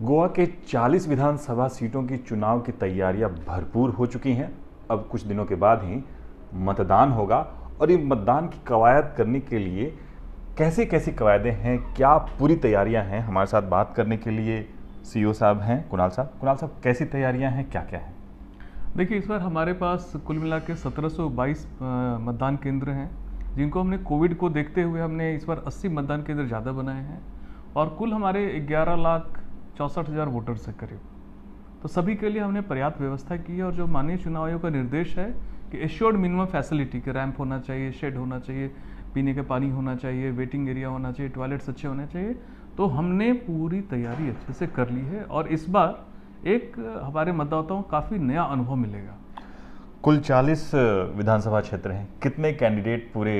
गोवा के 40 विधानसभा सीटों की चुनाव की तैयारियां भरपूर हो चुकी हैं अब कुछ दिनों के बाद ही मतदान होगा और ये मतदान की कवायद करने के लिए कैसी कैसी कवायदें हैं क्या पूरी तैयारियां हैं हमारे साथ बात करने के लिए सीईओ साहब हैं कुणाल साहब कुणाल साहब कैसी तैयारियां हैं क्या क्या हैं देखिए इस बार हमारे पास कुल मिला के सत्रह मतदान केंद्र हैं जिनको हमने कोविड को देखते हुए हमने इस बार अस्सी मतदान केंद्र ज़्यादा बनाए हैं और कुल हमारे 11 लाख चौंसठ हज़ार वोटर्स है करीब तो सभी के लिए हमने पर्याप्त व्यवस्था की है और जो माननीय चुनाव आयोग का निर्देश है कि एश्योर्ड मिनिमम फैसिलिटी के रैंप होना चाहिए शेड होना चाहिए पीने का पानी होना चाहिए वेटिंग एरिया होना चाहिए टॉयलेट्स अच्छे होने चाहिए तो हमने पूरी तैयारी अच्छे से कर ली है और इस बार एक हमारे मतदाताओं को काफ़ी नया अनुभव मिलेगा कुल 40 विधानसभा क्षेत्र हैं कितने कैंडिडेट पूरे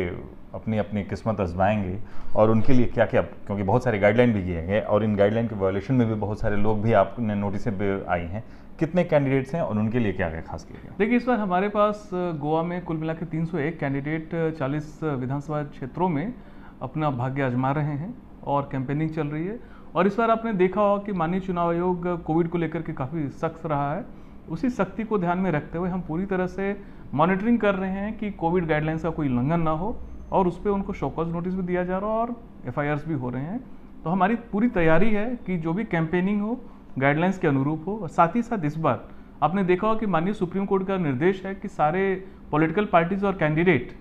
अपनी अपनी किस्मत आजमाएंगे और उनके लिए क्या क्या क्योंकि बहुत सारे गाइडलाइन भी किए गए और इन गाइडलाइन के वायोलेशन में भी बहुत सारे लोग भी आपने नोटिस आई हैं कितने कैंडिडेट्स हैं और उनके लिए क्या क्या खास किया गया देखिए इस बार हमारे पास गोवा में कुल मिला के तीन कैंडिडेट चालीस विधानसभा क्षेत्रों में अपना भाग्य आजमा रहे हैं और कैंपेनिंग चल रही है और इस बार आपने देखा होगा कि माननीय चुनाव आयोग कोविड को लेकर के काफ़ी सख्त रहा है उसी शक्ति को ध्यान में रखते हुए हम पूरी तरह से मॉनिटरिंग कर रहे हैं कि कोविड गाइडलाइंस का कोई उल्लंघन ना हो और उस पर उनको शोकॉज नोटिस भी दिया जा रहा है और एफ भी हो रहे हैं तो हमारी पूरी तैयारी है कि जो भी कैंपेनिंग हो गाइडलाइंस के अनुरूप हो साथ ही साथ इस बार आपने देखा हो कि माननीय सुप्रीम कोर्ट का निर्देश है कि सारे पॉलिटिकल पार्टीज और कैंडिडेट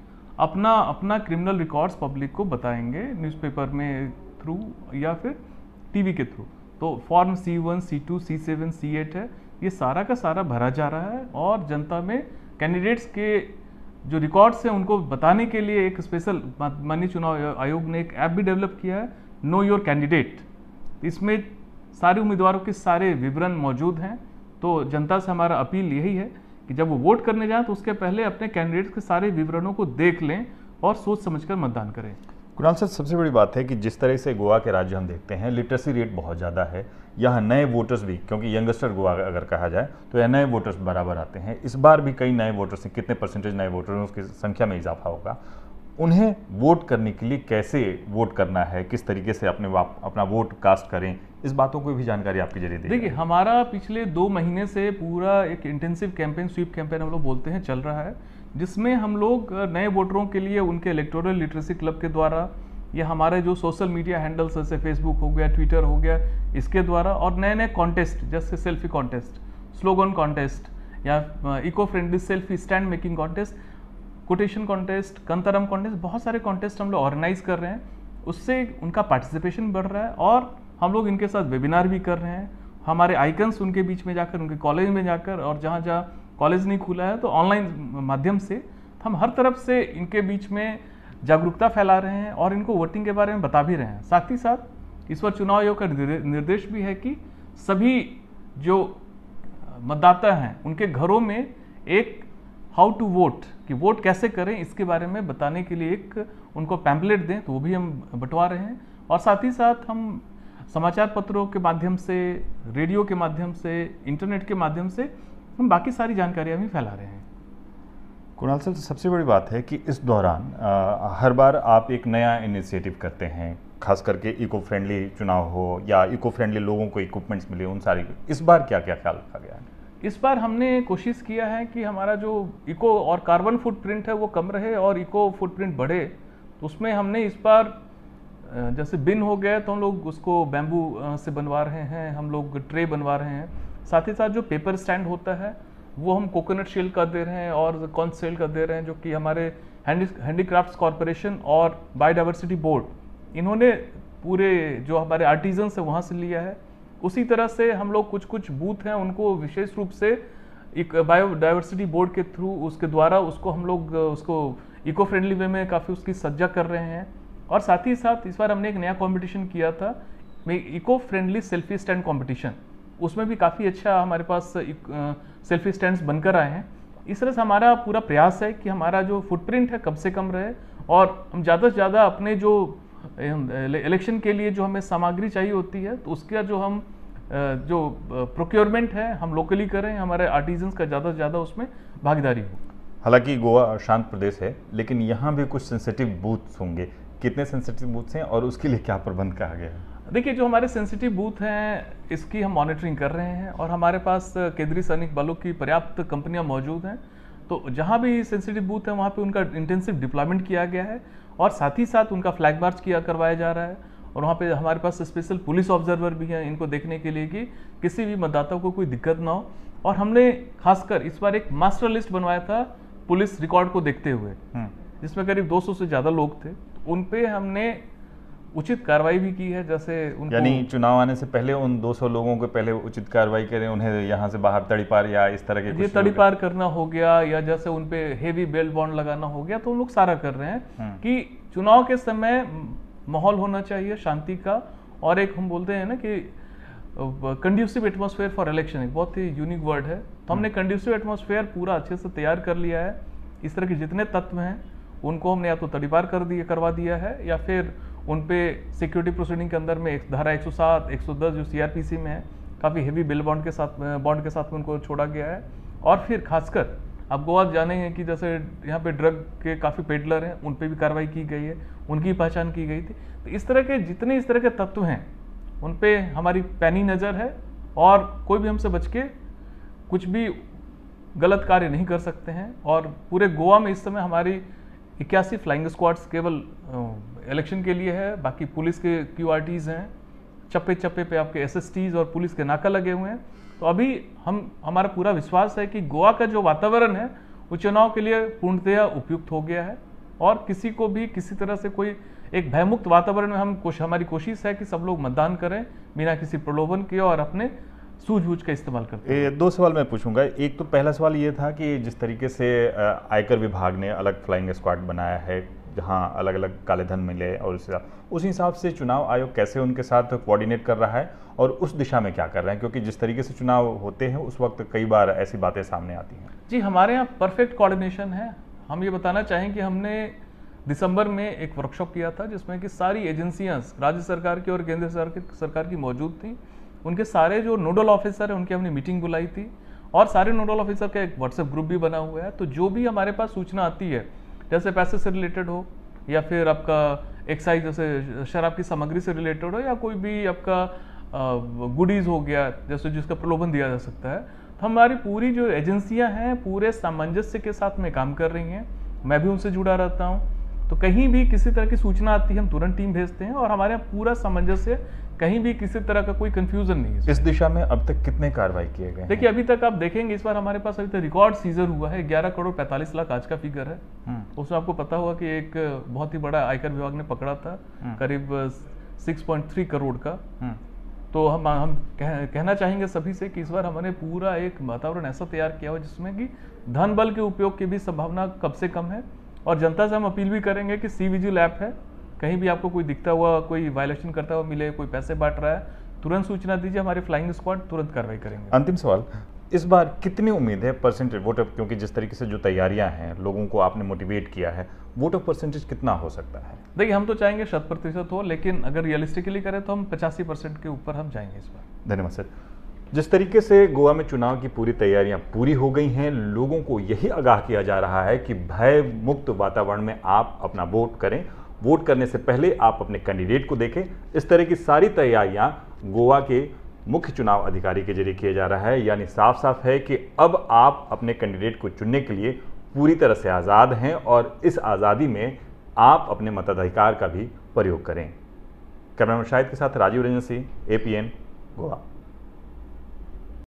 अपना अपना क्रिमिनल रिकॉर्ड्स पब्लिक को बताएंगे न्यूज़पेपर में थ्रू या फिर टीवी के थ्रू तो form C one C two C seven C eight है ये सारा का सारा भरा जा रहा है और जनता में कैंडिडेट्स के जो रिकॉर्ड्स हैं उनको बताने के लिए एक स्पेशल माननीय चुनाव आयोग ने एक ऐप भी डेवलप किया है नो योर कैंडिडेट इसमें सारे उम्मीदवारों के सारे विवरण मौजूद हैं तो जनता से हमारा अपील यही है कि जब वो वोट करने जाएं तो उसके पहले अपने कैंडिडेट्स के सारे विवरणों को देख लें और सोच समझकर मतदान करें कुणाल सर सबसे बड़ी बात है कि जिस तरह से गोवा के राज्य हम देखते हैं लिटरेसी रेट बहुत ज़्यादा है यहाँ नए वोटर्स भी क्योंकि यंगस्टर गोवा अगर कहा जाए तो यह नए वोटर्स बराबर आते हैं इस बार भी कई नए वोटर्स हैं कितने परसेंटेज नए वोटर्स हैं उसकी संख्या में इजाफा होगा उन्हें वोट करने के लिए कैसे वोट करना है किस तरीके से अपने अपना वोट कास्ट करें इस बातों को भी जानकारी आपके जरिए दी देखिए हमारा पिछले दो महीने से पूरा एक इंटेंसिव कैंपेन स्वीप कैंपेन हम लोग बोलते हैं चल रहा है जिसमें हम लोग नए वोटरों के लिए उनके इलेक्टोरल लिटरेसी क्लब के द्वारा या हमारे जो सोशल मीडिया हैंडल्स जैसे फेसबुक हो गया ट्विटर हो गया इसके द्वारा और नए नए कॉन्टेस्ट जैसे सेल्फी कॉन्टेस्ट स्लोगन कॉन्टेस्ट या eco friendly selfie stand making contest quotation contest कंतरम कॉन्टेस्ट बहुत सारे कॉन्टेस्ट हम लोग ऑर्गेनाइज कर रहे हैं उससे उनका पार्टिसिपेशन बढ़ रहा है और हम लोग इनके साथ वेबिनार भी कर रहे हैं हमारे आइकन्स उनके बीच में जाकर उनके कॉलेज में जाकर और जहाँ जहाँ कॉलेज नहीं खुला है तो ऑनलाइन माध्यम से हम हर तरफ से इनके बीच में जागरूकता फैला रहे हैं और इनको वोटिंग के बारे में बता भी रहे हैं साथ ही साथ इस बार चुनाव आयोग का निर्देश भी है कि सभी जो मतदाता हैं उनके घरों में एक हाउ टू वोट कि वोट कैसे करें इसके बारे में बताने के लिए एक उनको पैम्पलेट दें तो वो भी हम बंटवा रहे हैं और साथ ही साथ हम समाचार पत्रों के माध्यम से रेडियो के माध्यम से इंटरनेट के माध्यम से हम बाकी सारी जानकारियाँ भी फैला रहे हैं कुणाल सर तो सबसे बड़ी बात है कि इस दौरान आ, हर बार आप एक नया इनिशिएटिव करते हैं खास करके इको फ्रेंडली चुनाव हो या इको फ्रेंडली लोगों को इक्विपमेंट्स मिले उन सारी इस बार क्या क्या ख्याल रखा गया है इस बार हमने कोशिश किया है कि हमारा जो इको और कार्बन फुटप्रिंट है वो कम रहे और इको फुटप्रिंट बढ़े तो उसमें हमने इस बार जैसे बिन हो गया तो हम लोग उसको बैम्बू से बनवा रहे हैं हम लोग ट्रे बनवा रहे हैं साथ ही साथ जो पेपर स्टैंड होता है वो हम कोकोनट शेल का दे रहे हैं और कॉन सेल का दे रहे हैं जो कि हमारे हैंडी हैंडीक्राफ्ट कॉरपोरेशन और बायोडाइवर्सिटी बोर्ड इन्होंने पूरे जो हमारे आर्टिजन्स है वहाँ से लिया है उसी तरह से हम लोग कुछ कुछ बूथ हैं उनको विशेष रूप से एक बायोडाइवर्सिटी बोर्ड के थ्रू उसके द्वारा उसको हम लोग उसको इको फ्रेंडली वे में काफ़ी उसकी सज्जा कर रहे हैं और साथ ही साथ इस बार हमने एक नया कंपटीशन किया था eco friendly selfie stand competition उसमें भी काफ़ी अच्छा हमारे पास सेल्फी स्टैंड्स बनकर आए हैं इस तरह से हमारा पूरा प्रयास है कि हमारा जो फुटप्रिंट है कम से कम रहे और हम ज़्यादा से ज़्यादा अपने जो इलेक्शन के लिए जो हमें सामग्री चाहिए होती है तो उसका जो हम जो प्रोक्योरमेंट है हम लोकली करें हमारे आर्टिजन्स का ज़्यादा से ज़्यादा उसमें भागीदारी हो हालांकि गोवा शांत प्रदेश है लेकिन यहाँ भी कुछ सेंसिटिव बूथ्स होंगे कितने सेंसिटिव बूथ्स हैं और उसके लिए क्या प्रबंध कहा गया है देखिए जो हमारे सेंसिटिव बूथ हैं इसकी हम मॉनिटरिंग कर रहे हैं और हमारे पास केंद्रीय सैनिक बलों की पर्याप्त कंपनियां मौजूद हैं तो जहाँ भी सेंसिटिव बूथ है वहाँ पे उनका इंटेंसिव डिप्लॉयमेंट किया गया है और साथ ही साथ उनका फ्लैग मार्च किया करवाया जा रहा है और वहाँ पर हमारे पास स्पेशल पुलिस ऑब्जर्वर भी हैं इनको देखने के लिए कि किसी भी मतदाता को कोई दिक्कत ना हो और हमने खासकर इस बार एक मास्टर लिस्ट बनवाया था पुलिस रिकॉर्ड को देखते हुए हम्म। जिसमें करीब 200 से ज़्यादा लोग थे उन पे हमने उचित कार्रवाई भी की है जैसे यानी चुनाव आने से पहले उन 200 लोगों के पहले उचित कार्रवाई करें उन्हें यहाँ से बाहर तड़ी पार या इस तरह के ये पार करना हो गया या जैसे उन पे हेवी बेल बॉन्ड लगाना हो गया तो उन लोग सारा कर रहे हैं हम्म। कि चुनाव के समय माहौल होना चाहिए शांति का और एक हम बोलते हैं ना कि कंड्यूसिव एटमोसफेयर फॉर इलेक्शन एक बहुत ही यूनिक वर्ड है तो हमने कंड्यूसिव हम्म। एटमोसफेयर पूरा अच्छे से तैयार कर लिया है इस तरह के जितने तत्व हैं उनको हमने या तो तड़ीपार कर दिया करवा दिया है या फिर उन पर सिक्योरिटी प्रोसीडिंग के अंदर में धारा 107, 110 जो सीआरपीसी में है काफ़ी हेवी बिल बॉन्ड के साथ बॉन्ड के साथ में उनको छोड़ा गया है और फिर खासकर गोवा जाने जानेंगे कि जैसे यहाँ पे ड्रग के काफ़ी पेडलर हैं उन पर भी कार्रवाई की गई है उनकी पहचान की गई थी तो इस तरह के जितने इस तरह के तत्व हैं उन पर हमारी पैनी नज़र है और कोई भी हमसे बच के कुछ भी गलत कार्य नहीं कर सकते हैं और पूरे गोवा में इस समय हमारी इक्यासी फ्लाइंग स्क्वाड्स केवल इलेक्शन के लिए है बाकी पुलिस के क्यू हैं चप्पे चप्पे पे आपके एस और पुलिस के नाका लगे हुए हैं तो अभी हम हमारा पूरा विश्वास है कि गोवा का जो वातावरण है वो चुनाव के लिए पूर्णतया उपयुक्त हो गया है और किसी को भी किसी तरह से कोई एक भयमुक्त वातावरण में हम कोश हमारी कोशिश है कि सब लोग मतदान करें बिना किसी प्रलोभन के और अपने सूझबूझ का इस्तेमाल करते हैं दो सवाल मैं पूछूंगा एक तो पहला सवाल ये था कि जिस तरीके से आयकर विभाग ने अलग फ्लाइंग स्क्वाड बनाया है जहाँ अलग अलग काले धन मिले और उस उस हिसाब से चुनाव आयोग कैसे उनके साथ कोऑर्डिनेट कर रहा है और उस दिशा में क्या कर रहे हैं क्योंकि जिस तरीके से चुनाव होते हैं उस वक्त कई बार ऐसी बातें सामने आती हैं जी हमारे यहाँ परफेक्ट कोऑर्डिनेशन है हम ये बताना चाहें कि हमने दिसंबर में एक वर्कशॉप किया था जिसमें कि सारी एजेंसियाँ राज्य सरकार की और केंद्र सरकार की मौजूद थी उनके सारे जो नोडल ऑफिसर हैं उनकी हमने मीटिंग बुलाई थी और सारे नोडल ऑफिसर का एक व्हाट्सएप ग्रुप भी बना हुआ है तो जो भी हमारे पास सूचना आती है जैसे पैसे से रिलेटेड हो या फिर आपका एक्साइज जैसे शराब की सामग्री से रिलेटेड हो या कोई भी आपका गुडीज़ हो गया जैसे जिसका प्रलोभन दिया जा सकता है तो हमारी पूरी जो एजेंसियां हैं पूरे सामंजस्य के साथ में काम कर रही हैं मैं भी उनसे जुड़ा रहता हूँ तो कहीं भी किसी तरह की सूचना आती है हम तुरंत टीम भेजते हैं और हमारे यहाँ पूरा सामंजस्य कहीं भी किसी तरह का कोई कंफ्यूजन नहीं है इस दिशा में अब तक कितने कार्रवाई किए गए देखिए अभी तक आप देखेंगे इस बार हमारे पास अभी तक रिकॉर्ड सीजर हुआ है 11 करोड़ 45 लाख आज का फिगर है हम्म। उसमें आपको पता हुआ कि एक बहुत ही बड़ा आयकर विभाग ने पकड़ा था हम्म। करीब 6.3 करोड़ का हम्म। तो हम हम कह, कहना चाहेंगे सभी से कि इस बार हमने पूरा एक वातावरण ऐसा तैयार किया हुआ जिसमें कि धन बल के उपयोग की भी संभावना कब से कम है और जनता से हम अपील भी करेंगे कि सी विजिल ऐप है कहीं भी आपको कोई दिखता हुआ कोई वायलेशन करता हुआ मिले कोई पैसे बांट रहा है तुरंत सूचना दीजिए हमारे फ्लाइंग स्क्वाड तुरंत कार्रवाई करेंगे अंतिम सवाल इस बार कितनी उम्मीद है परसेंटेज वोट ऑफ क्योंकि जिस तरीके से जो तैयारियां हैं लोगों को आपने मोटिवेट किया है वोट ऑफ परसेंटेज कितना हो सकता है देखिए हम तो चाहेंगे शत प्रतिशत हो लेकिन अगर रियलिस्टिकली करें तो हम पचासी परसेंट के ऊपर हम जाएंगे इस बार धन्यवाद सर जिस तरीके से गोवा में चुनाव की पूरी तैयारियां पूरी हो गई हैं लोगों को यही आगाह किया जा रहा है कि भय मुक्त वातावरण में आप अपना वोट करें वोट करने से पहले आप अपने कैंडिडेट को देखें इस तरह की सारी तैयारियां गोवा के मुख्य चुनाव अधिकारी के जरिए किया जा रहा है यानी साफ साफ है कि अब आप अपने कैंडिडेट को चुनने के लिए पूरी तरह से आज़ाद हैं और इस आज़ादी में आप अपने मताधिकार का भी प्रयोग करें कैमरा शाहिद के साथ राजीव रंजन सिंह ए गोवा